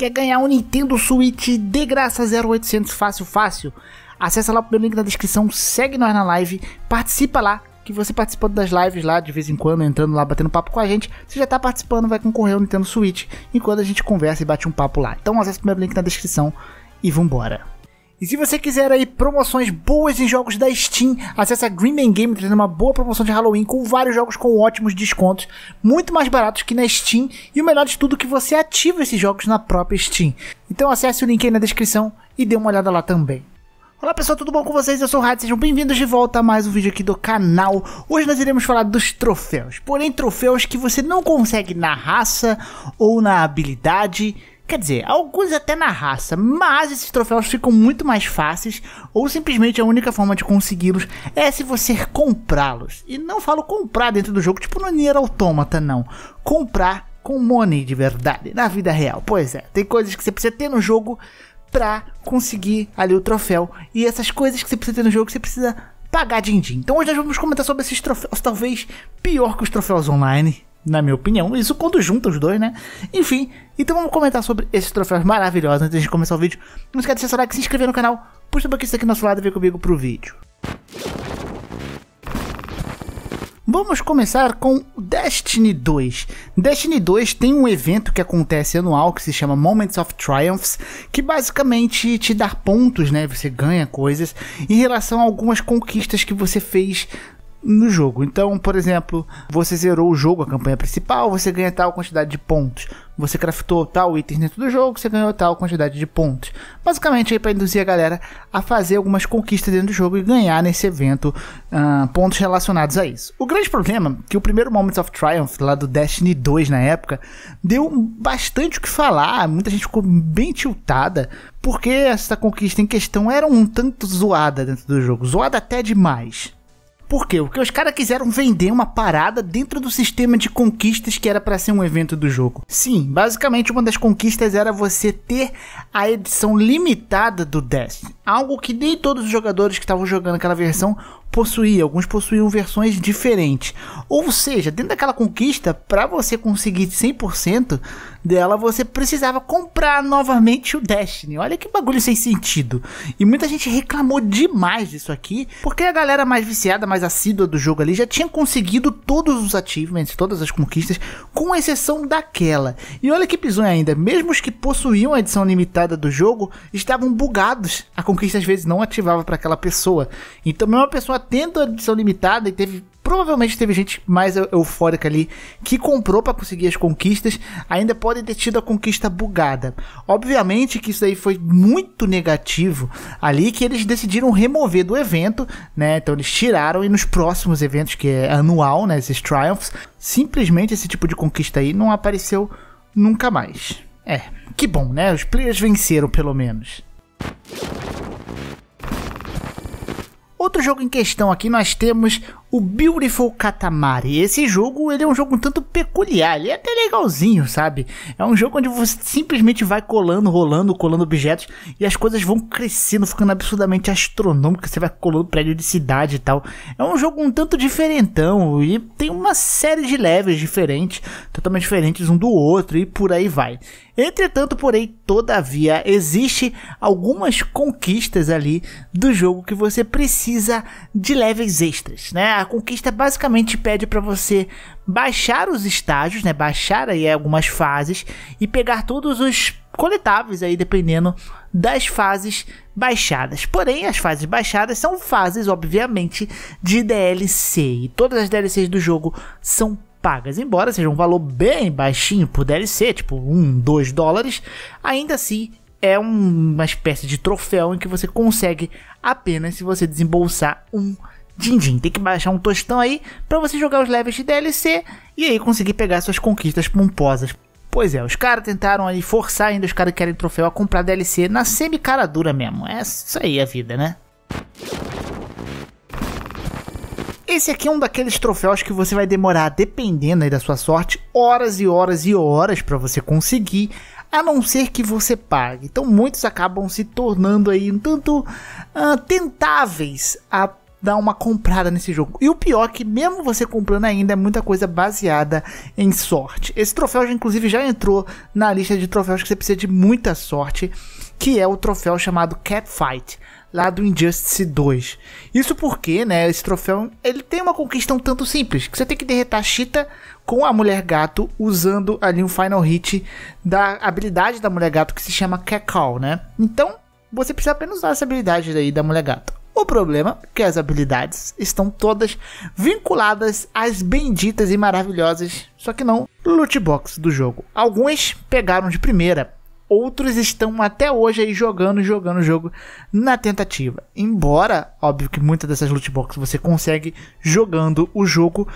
Quer ganhar um Nintendo Switch de graça 0800 fácil fácil? Acesse lá o primeiro link na descrição, segue nós na live, participa lá, que você participando das lives lá de vez em quando, entrando lá, batendo papo com a gente, você já tá participando, vai concorrer ao Nintendo Switch, enquanto a gente conversa e bate um papo lá. Então acesse o primeiro link na descrição e vambora. E se você quiser aí promoções boas em jogos da Steam, acesse a Green Man Game trazendo uma boa promoção de Halloween com vários jogos com ótimos descontos, muito mais baratos que na Steam e o melhor de tudo que você ativa esses jogos na própria Steam. Então acesse o link aí na descrição e dê uma olhada lá também. Olá pessoal, tudo bom com vocês? Eu sou o Rádio, sejam bem-vindos de volta a mais um vídeo aqui do canal. Hoje nós iremos falar dos troféus, porém troféus que você não consegue na raça ou na habilidade, Quer dizer, alguns até na raça, mas esses troféus ficam muito mais fáceis, ou simplesmente a única forma de consegui-los é se você comprá-los. E não falo comprar dentro do jogo, tipo no é Nier Automata, não. Comprar com money de verdade, na vida real. Pois é, tem coisas que você precisa ter no jogo pra conseguir ali o troféu. E essas coisas que você precisa ter no jogo, você precisa pagar din-din. Então hoje nós vamos comentar sobre esses troféus, talvez pior que os troféus online na minha opinião. Isso quando junta os dois, né? Enfim, então vamos comentar sobre esses troféus maravilhosos antes de começar o vídeo. Não esquece de deixar like, se inscrever no canal, puxa o isso aqui do nosso lado e vem comigo pro vídeo. Vamos começar com Destiny 2. Destiny 2 tem um evento que acontece anual que se chama Moments of Triumphs, que basicamente te dá pontos, né? Você ganha coisas em relação a algumas conquistas que você fez no jogo. Então, por exemplo, você zerou o jogo, a campanha principal, você ganha tal quantidade de pontos. Você craftou tal item dentro do jogo, você ganhou tal quantidade de pontos. Basicamente, aí é para induzir a galera a fazer algumas conquistas dentro do jogo e ganhar nesse evento uh, pontos relacionados a isso. O grande problema é que o primeiro Moments of Triumph, lá do Destiny 2 na época, deu bastante o que falar. Muita gente ficou bem tiltada, porque essa conquista em questão era um tanto zoada dentro do jogo, zoada até demais. Por quê? Porque os caras quiseram vender uma parada dentro do sistema de conquistas que era para ser um evento do jogo. Sim, basicamente uma das conquistas era você ter a edição limitada do Destiny, algo que nem todos os jogadores que estavam jogando aquela versão possuía, alguns possuíam versões diferentes. Ou seja, dentro daquela conquista, para você conseguir 100% dela, você precisava comprar novamente o Destiny. Olha que bagulho sem sentido. E muita gente reclamou demais disso aqui, porque a galera mais viciada, mais assídua do jogo ali já tinha conseguido todos os achievements, todas as conquistas, com exceção daquela. E olha que bizonho ainda, mesmo os que possuíam a edição limitada do jogo estavam bugados. A conquista às vezes não ativava para aquela pessoa. Então, mesmo a pessoa tendo a edição limitada e teve provavelmente teve gente mais eufórica ali que comprou para conseguir as conquistas, ainda pode ter tido a conquista bugada. Obviamente que isso aí foi muito negativo ali que eles decidiram remover do evento, né? Então eles tiraram e nos próximos eventos que é anual, né, esses triumphs, simplesmente esse tipo de conquista aí não apareceu nunca mais. É, que bom, né? Os players venceram pelo menos. Outro jogo em questão aqui nós temos o Beautiful Katamari. Esse jogo, ele é um jogo um tanto peculiar, ele é até legalzinho, sabe? É um jogo onde você simplesmente vai colando, rolando, colando objetos e as coisas vão crescendo, ficando absurdamente astronômicas, você vai colando prédio de cidade e tal. É um jogo um tanto diferentão e tem uma série de levels diferentes, totalmente diferentes um do outro e por aí vai. Entretanto, porém, todavia, existe algumas conquistas ali do jogo que você precisa de levels extras, né? a conquista basicamente pede para você baixar os estágios, né? Baixar aí algumas fases e pegar todos os coletáveis aí dependendo das fases baixadas. Porém, as fases baixadas são fases, obviamente, de DLC e todas as DLCs do jogo são pagas, embora seja um valor bem baixinho por DLC, tipo 1, 2 dólares, ainda assim é uma espécie de troféu em que você consegue apenas se você desembolsar um din-din. Tem que baixar um tostão aí para você jogar os levels de DLC e aí conseguir pegar suas conquistas pomposas. Pois é, os caras tentaram aí forçar ainda os caras que querem troféu a comprar DLC na semi-cara dura mesmo. É isso aí a vida, né? Esse aqui é um daqueles troféus que você vai demorar, dependendo aí da sua sorte, horas e horas e horas para você conseguir, a não ser que você pague. Então muitos acabam se tornando aí um tanto uh, tentáveis a dar uma comprada nesse jogo. E o pior é que mesmo você comprando ainda é muita coisa baseada em sorte. Esse troféu já, inclusive já entrou na lista de troféus que você precisa de muita sorte, que é o troféu chamado Catfight lá do Injustice 2. Isso porque, né, esse troféu, ele tem uma conquista um tanto simples, que você tem que derretar a Cheetah com a Mulher Gato usando ali um final hit da habilidade da Mulher Gato que se chama Cacau, né? Então, você precisa apenas usar essa habilidade daí da Mulher Gato. O problema é que as habilidades estão todas vinculadas às benditas e maravilhosas, só que não, loot box do jogo. Alguns pegaram de primeira, outros estão até hoje aí jogando, jogando o jogo na tentativa. Embora, óbvio que muitas dessas loot boxes você consegue jogando o jogo,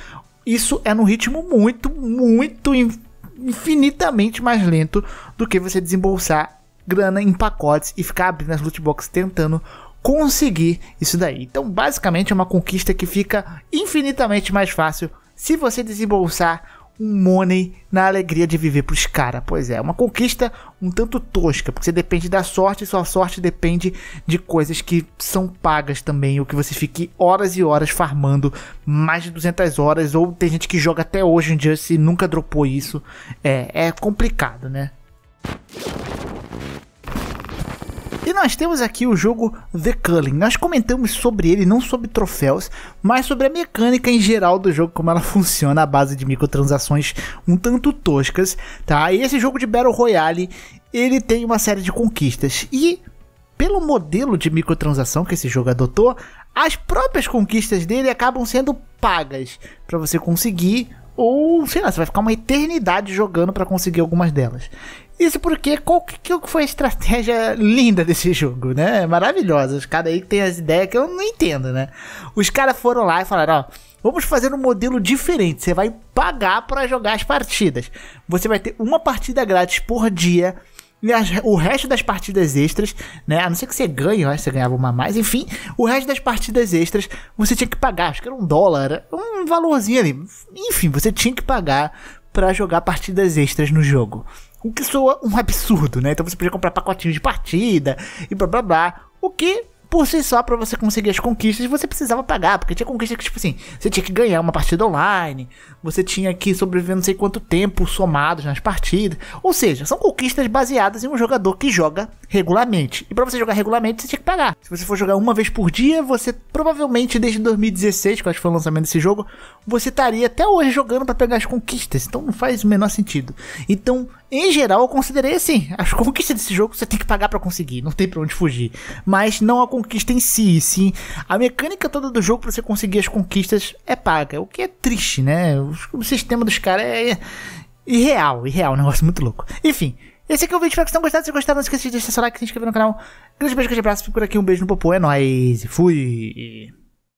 isso é num ritmo muito, muito infinitamente mais lento do que você desembolsar grana em pacotes e ficar abrindo as loot boxes tentando conseguir isso daí. Então, basicamente, é uma conquista que fica infinitamente mais fácil se você desembolsar um money na alegria de viver para os caras. Pois é, uma conquista um tanto tosca, porque você depende da sorte e sua sorte depende de coisas que são pagas também, ou que você fique horas e horas farmando, mais de 200 horas, ou tem gente que joga até hoje em dia se nunca dropou isso. É, é complicado, né? E nós temos aqui o jogo The Culling. Nós comentamos sobre ele, não sobre troféus, mas sobre a mecânica em geral do jogo, como ela funciona à base de microtransações um tanto toscas, tá? E esse jogo de Battle Royale, ele tem uma série de conquistas. E pelo modelo de microtransação que esse jogo adotou, as próprias conquistas dele acabam sendo pagas para você conseguir ou sei lá, você vai ficar uma eternidade jogando para conseguir algumas delas. Isso porque qual que foi a estratégia linda desse jogo, né? É maravilhosa. Os caras aí que tem as ideias que eu não entendo, né? Os caras foram lá e falaram, ó, vamos fazer um modelo diferente. Você vai pagar para jogar as partidas. Você vai ter uma partida grátis por dia. Né? As, o resto das partidas extras, né? A não ser que você ganhe, você ganhava uma a mais, enfim, o resto das partidas extras você tinha que pagar, acho que era um dólar, um valorzinho ali. Enfim, você tinha que pagar para jogar partidas extras no jogo. O que soa um absurdo, né? Então você podia comprar pacotinho de partida e blá blá blá. O que por si só, para você conseguir as conquistas, você precisava pagar, porque tinha conquistas que, tipo assim, você tinha que ganhar uma partida online, você tinha que sobreviver não sei quanto tempo somados nas partidas. Ou seja, são conquistas baseadas em um jogador que joga regularmente. E para você jogar regularmente, você tinha que pagar. Se você for jogar uma vez por dia, você provavelmente desde 2016, que eu acho que foi o lançamento desse jogo, você estaria até hoje jogando para pegar as conquistas. Então não faz o menor sentido. Então, em geral, eu considerei assim, as conquistas desse jogo você tem que pagar para conseguir, não tem para onde fugir. Mas não a conquista conquista em si, sim. A mecânica toda do jogo para você conseguir as conquistas é paga, o que é triste, né? O sistema dos caras é irreal, irreal, um negócio muito louco. Enfim, esse aqui é o vídeo, espero que vocês tenham gostado. Se gostaram, não esqueça de deixar seu like, se inscrever no canal. Grande beijo, grande abraço, fico por aqui, um beijo no popô, é nóis, fui!